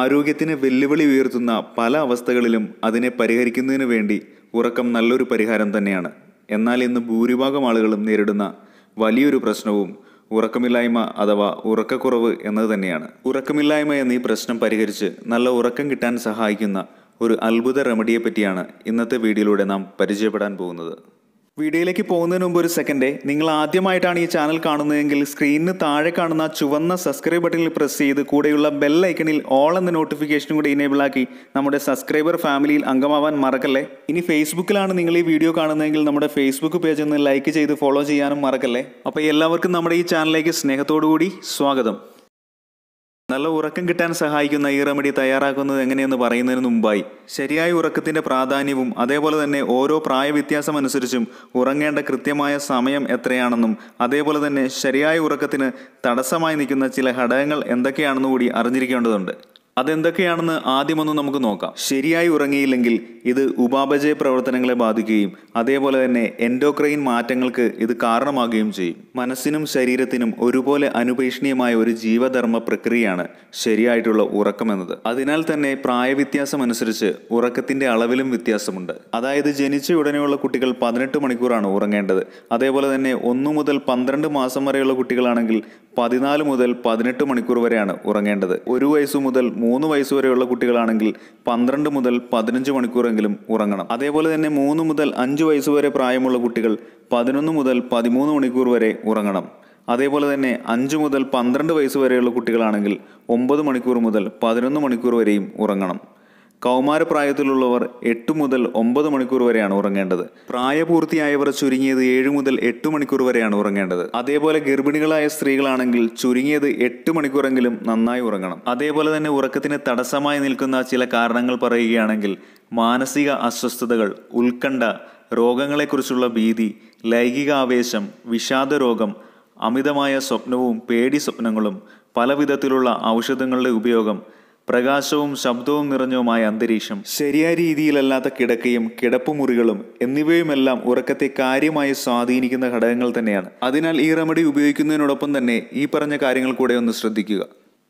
ആരോഗ്യത്തിന് വെല്ലുവിളി ഉയർത്തുന്ന പല അവസ്ഥകളിലും അതിനെ പരിഹരിക്കുന്നതിന് വേണ്ടി ഉറക്കം നല്ലൊരു പരിഹാരം തന്നെയാണ് എന്നാൽ ഇന്ന് ഭൂരിഭാഗം ആളുകളും നേരിടുന്ന വലിയൊരു പ്രശ്നവും ഉറക്കമില്ലായ്മ അഥവാ ഉറക്കക്കുറവ് എന്നത് തന്നെയാണ് ഉറക്കമില്ലായ്മ എന്ന ഈ പ്രശ്നം പരിഹരിച്ച് നല്ല ഉറക്കം കിട്ടാൻ സഹായിക്കുന്ന ഒരു അത്ഭുത റെമഡിയെപ്പറ്റിയാണ് ഇന്നത്തെ വീഡിയോയിലൂടെ നാം പരിചയപ്പെടാൻ പോകുന്നത് വീഡിയോയിലേക്ക് പോകുന്നതിന് മുമ്പ് ഒരു സെക്കൻഡ് നിങ്ങൾ ആദ്യമായിട്ടാണ് ഈ ചാനൽ കാണുന്നതെങ്കിൽ സ്ക്രീനിന് താഴെ കാണുന്ന ചുവന്ന സബ്സ്ക്രൈബ് ബട്ടണിൽ പ്രസ് ചെയ്ത് കൂടെയുള്ള ബെൽ ഐക്കണിൽ ഓൾ എന്ന നോട്ടിഫിക്കേഷനും കൂടി ഇനേബിൾ ആക്കി നമ്മുടെ സബ്സ്ക്രൈബർ ഫാമിലിയിൽ അംഗമാവാൻ മറക്കല്ലേ ഇനി ഫേസ്ബുക്കിലാണ് നിങ്ങൾ ഈ വീഡിയോ കാണുന്നതെങ്കിൽ നമ്മുടെ ഫേസ്ബുക്ക് പേജ് ഒന്ന് ലൈക്ക് ചെയ്ത് ഫോളോ ചെയ്യാനും മറക്കല്ലേ അപ്പോൾ എല്ലാവർക്കും നമ്മുടെ ഈ ചാനലിലേക്ക് സ്നേഹത്തോടു കൂടി സ്വാഗതം നല്ല ഉറക്കം കിട്ടാൻ സഹായിക്കുന്ന ഈ റെമഡി തയ്യാറാക്കുന്നത് എങ്ങനെയെന്ന് പറയുന്നതിന് മുമ്പായി ശരിയായ ഉറക്കത്തിൻ്റെ പ്രാധാന്യവും അതേപോലെ തന്നെ ഓരോ പ്രായവ്യത്യാസം അനുസരിച്ചും ഉറങ്ങേണ്ട കൃത്യമായ സമയം എത്രയാണെന്നും അതേപോലെ തന്നെ ശരിയായ ഉറക്കത്തിന് തടസ്സമായി നിൽക്കുന്ന ചില ഘടകങ്ങൾ എന്തൊക്കെയാണെന്ന് കൂടി അറിഞ്ഞിരിക്കേണ്ടതുണ്ട് അതെന്തൊക്കെയാണെന്ന് ആദ്യമൊന്ന് നമുക്ക് നോക്കാം ശരിയായി ഉറങ്ങിയില്ലെങ്കിൽ ഇത് ഉപാപചയ പ്രവർത്തനങ്ങളെ ബാധിക്കുകയും അതേപോലെ തന്നെ എൻഡോക്രൈൻ മാറ്റങ്ങൾക്ക് ഇത് കാരണമാകുകയും ചെയ്യും മനസ്സിനും ശരീരത്തിനും ഒരുപോലെ അനുപേക്ഷണീയമായ ഒരു ജീവധർമ്മ പ്രക്രിയയാണ് ശരിയായിട്ടുള്ള ഉറക്കം എന്നത് അതിനാൽ തന്നെ പ്രായവ്യത്യാസം അനുസരിച്ച് ഉറക്കത്തിന്റെ അളവിലും വ്യത്യാസമുണ്ട് അതായത് ജനിച്ച ഉടനെയുള്ള കുട്ടികൾ പതിനെട്ട് മണിക്കൂറാണ് ഉറങ്ങേണ്ടത് അതേപോലെ തന്നെ ഒന്നു മുതൽ പന്ത്രണ്ട് മാസം വരെയുള്ള കുട്ടികളാണെങ്കിൽ പതിനാല് മുതൽ പതിനെട്ട് മണിക്കൂർ വരെയാണ് ഉറങ്ങേണ്ടത് ഒരു വയസ്സു മുതൽ മൂന്ന് വയസ്സ് വരെയുള്ള കുട്ടികളാണെങ്കിൽ പന്ത്രണ്ട് മുതൽ പതിനഞ്ച് മണിക്കൂറെങ്കിലും ഉറങ്ങണം അതേപോലെ തന്നെ മൂന്ന് മുതൽ അഞ്ച് വയസ്സ് വരെ പ്രായമുള്ള കുട്ടികൾ പതിനൊന്ന് മുതൽ പതിമൂന്ന് മണിക്കൂർ വരെ ഉറങ്ങണം അതേപോലെ തന്നെ അഞ്ച് മുതൽ പന്ത്രണ്ട് വയസ്സ് വരെയുള്ള കുട്ടികളാണെങ്കിൽ ഒമ്പത് മണിക്കൂർ മുതൽ പതിനൊന്ന് മണിക്കൂർ വരെയും ഉറങ്ങണം കൗമാരപ്രായത്തിലുള്ളവർ എട്ട് മുതൽ ഒമ്പത് മണിക്കൂർ വരെയാണ് ഉറങ്ങേണ്ടത് പ്രായപൂർത്തിയായവർ ചുരുങ്ങിയത് ഏഴ് മുതൽ എട്ട് മണിക്കൂർ വരെയാണ് ഉറങ്ങേണ്ടത് അതേപോലെ ഗർഭിണികളായ സ്ത്രീകളാണെങ്കിൽ ചുരുങ്ങിയത് എട്ട് മണിക്കൂറെങ്കിലും നന്നായി ഉറങ്ങണം അതേപോലെ തന്നെ ഉറക്കത്തിന് തടസ്സമായി നിൽക്കുന്ന ചില കാരണങ്ങൾ പറയുകയാണെങ്കിൽ മാനസിക അസ്വസ്ഥതകൾ ഉത്കണ്ഠ രോഗങ്ങളെക്കുറിച്ചുള്ള ഭീതി ലൈംഗിക ആവേശം വിഷാദ രോഗം അമിതമായ സ്വപ്നവും പേടി സ്വപ്നങ്ങളും പലവിധത്തിലുള്ള ഔഷധങ്ങളുടെ ഉപയോഗം പ്രകാശവും ശബ്ദവും നിറഞ്ഞവുമായ അന്തരീക്ഷം ശരിയായ രീതിയിലല്ലാത്ത കിടക്കയും കിടപ്പുമുറികളും എന്നിവയുമെല്ലാം ഉറക്കത്തെ കാര്യമായി സ്വാധീനിക്കുന്ന ഘടകങ്ങൾ തന്നെയാണ് അതിനാൽ ഈ റെമഡി ഉപയോഗിക്കുന്നതിനോടൊപ്പം തന്നെ ഈ പറഞ്ഞ കാര്യങ്ങൾ കൂടെ ഒന്ന് ശ്രദ്ധിക്കുക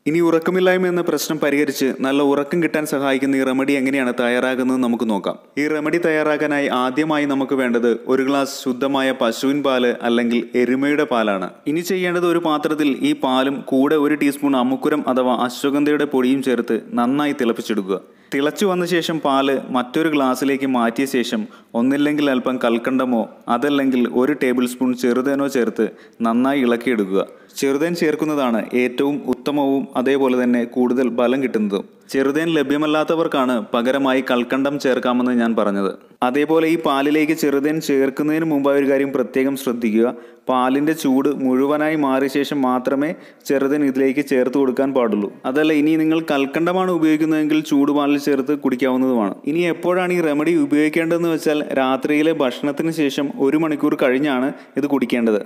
ഇനി ഉറക്കമില്ലായ്മ എന്ന പ്രശ്നം പരിഹരിച്ച് നല്ല ഉറക്കം കിട്ടാൻ സഹായിക്കുന്ന ഈ റെമഡി എങ്ങനെയാണ് തയ്യാറാകുന്നത് നമുക്ക് നോക്കാം ഈ റെമഡി തയ്യാറാക്കാനായി ആദ്യമായി നമുക്ക് വേണ്ടത് ഒരു ഗ്ലാസ് ശുദ്ധമായ പശുവിൻ പാല് അല്ലെങ്കിൽ എരുമയുടെ പാലാണ് ഇനി ചെയ്യേണ്ടത് ഒരു പാത്രത്തിൽ ഈ പാലും കൂടെ ഒരു ടീസ്പൂൺ അമുക്കുരം അഥവാ അശ്വഗന്ധയുടെ പൊടിയും ചേർത്ത് നന്നായി തിളപ്പിച്ചെടുക്കുക തിളച്ചു വന്ന ശേഷം പാല് മറ്റൊരു ഗ്ലാസ്സിലേക്ക് മാറ്റിയ ശേഷം ഒന്നില്ലെങ്കിൽ അല്പം കൽക്കണ്ടമോ അതല്ലെങ്കിൽ ഒരു ടേബിൾ സ്പൂൺ ചെറുതേനോ ചേർത്ത് നന്നായി ഇളക്കിയെടുക്കുക ചെറുതേൻ ചേർക്കുന്നതാണ് ഏറ്റവും ഉത്തമവും അതേപോലെ തന്നെ കൂടുതൽ ബലം കിട്ടുന്നതും ചെറുതേൻ ലഭ്യമല്ലാത്തവർക്കാണ് പകരമായി കൽക്കണ്ടം ചേർക്കാമെന്ന് ഞാൻ പറഞ്ഞത് അതേപോലെ ഈ പാലിലേക്ക് ചെറുതേൻ ചേർക്കുന്നതിന് മുമ്പ് ഒരു കാര്യം പ്രത്യേകം ശ്രദ്ധിക്കുക പാലിൻ്റെ ചൂട് മുഴുവനായി മാറിയ ശേഷം മാത്രമേ ചെറുതേൻ ഇതിലേക്ക് ചേർത്ത് കൊടുക്കാൻ പാടുള്ളൂ അതല്ല ഇനി നിങ്ങൾ കൽക്കണ്ടമാണ് ഉപയോഗിക്കുന്നതെങ്കിൽ ചൂടുപാലിൽ ചേർത്ത് കുടിക്കാവുന്നതുമാണ് ഇനി എപ്പോഴാണ് ഈ റെമഡി ഉപയോഗിക്കേണ്ടതെന്ന് വെച്ചാൽ രാത്രിയിലെ ഭക്ഷണത്തിന് ശേഷം ഒരു മണിക്കൂർ കഴിഞ്ഞാണ് ഇത് കുടിക്കേണ്ടത്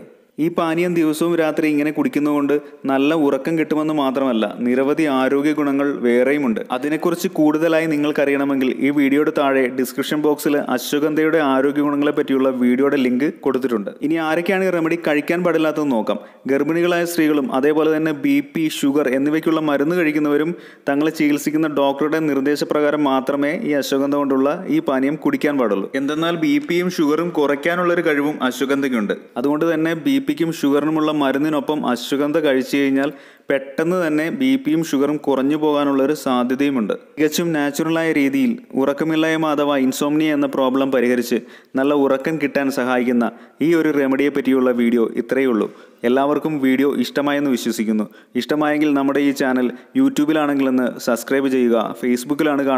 ഈ പാനീയം ദിവസവും രാത്രി ഇങ്ങനെ കുടിക്കുന്നതുകൊണ്ട് നല്ല ഉറക്കം കിട്ടുമെന്ന് മാത്രമല്ല നിരവധി ആരോഗ്യ ഗുണങ്ങൾ വേറെയുമുണ്ട് അതിനെക്കുറിച്ച് കൂടുതലായി നിങ്ങൾക്കറിയണമെങ്കിൽ ഈ വീഡിയോയുടെ താഴെ ഡിസ്ക്രിപ്ഷൻ ബോക്സിൽ അശ്വഗന്ധയുടെ ആരോഗ്യ ഗുണങ്ങളെ പറ്റിയുള്ള വീഡിയോയുടെ ലിങ്ക് കൊടുത്തിട്ടുണ്ട് ഇനി ആരൊക്കെയാണ് ഈ റെമഡി കഴിക്കാൻ പാടില്ലാത്തതെന്ന് നോക്കാം ഗർഭിണികളായ സ്ത്രീകളും അതേപോലെ തന്നെ ബി പി ഷുഗർ എന്നിവയ്ക്കുള്ള മരുന്ന് കഴിക്കുന്നവരും തങ്ങളെ ചികിത്സിക്കുന്ന ഡോക്ടറുടെ നിർദ്ദേശപ്രകാരം മാത്രമേ ഈ അശ്വഗന്ധ കൊണ്ടുള്ള ഈ പാനീയം കുടിക്കാൻ പാടുള്ളൂ എന്തെന്നാൽ ബി പിയും ഷുഗറും കുറയ്ക്കാനുള്ളൊരു കഴിവും അശ്വഗന്ധയ്ക്കുണ്ട് അതുകൊണ്ട് തന്നെ ബി ബിപിക്കും ഷുഗറിനുമുള്ള മരുന്നിനൊപ്പം അശ്വഗന്ധ കഴിച്ചു കഴിഞ്ഞാൽ പെട്ടെന്ന് തന്നെ ബി പിയും ഷുഗറും കുറഞ്ഞു പോകാനുള്ളൊരു സാധ്യതയുമുണ്ട് തികച്ചും നാച്ചുറലായ രീതിയിൽ ഉറക്കമില്ലായ്മ അഥവാ ഇൻസോംനിയ എന്ന പ്രോബ്ലം പരിഹരിച്ച് നല്ല ഉറക്കം കിട്ടാൻ സഹായിക്കുന്ന ഈ ഒരു റെമഡിയെ പറ്റിയുള്ള വീഡിയോ ഇത്രയേ ഉള്ളൂ എല്ലാവർക്കും വീഡിയോ ഇഷ്ടമായെന്ന് വിശ്വസിക്കുന്നു ഇഷ്ടമായെങ്കിൽ നമ്മുടെ ഈ ചാനൽ യൂട്യൂബിലാണെങ്കിലൊന്ന് സബ്സ്ക്രൈബ് ചെയ്യുക ഫേസ്ബുക്കിലാണ്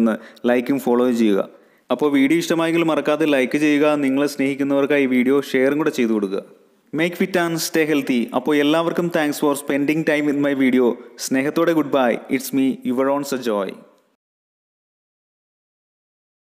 ഒന്ന് ലൈക്കും ഫോളോ ചെയ്യുക അപ്പോൾ വീഡിയോ ഇഷ്ടമായെങ്കിൽ മറക്കാതെ ലൈക്ക് ചെയ്യുക നിങ്ങളെ സ്നേഹിക്കുന്നവർക്കായി വീഡിയോ ഷെയറും കൂടെ ചെയ്തു കൊടുക്കുക make fit and stay healthy അപ്പോൾ എല്ലാവർക്കും thanks for spending time in my video സ്നേഹത്തോടെ good bye it's me your own a Joy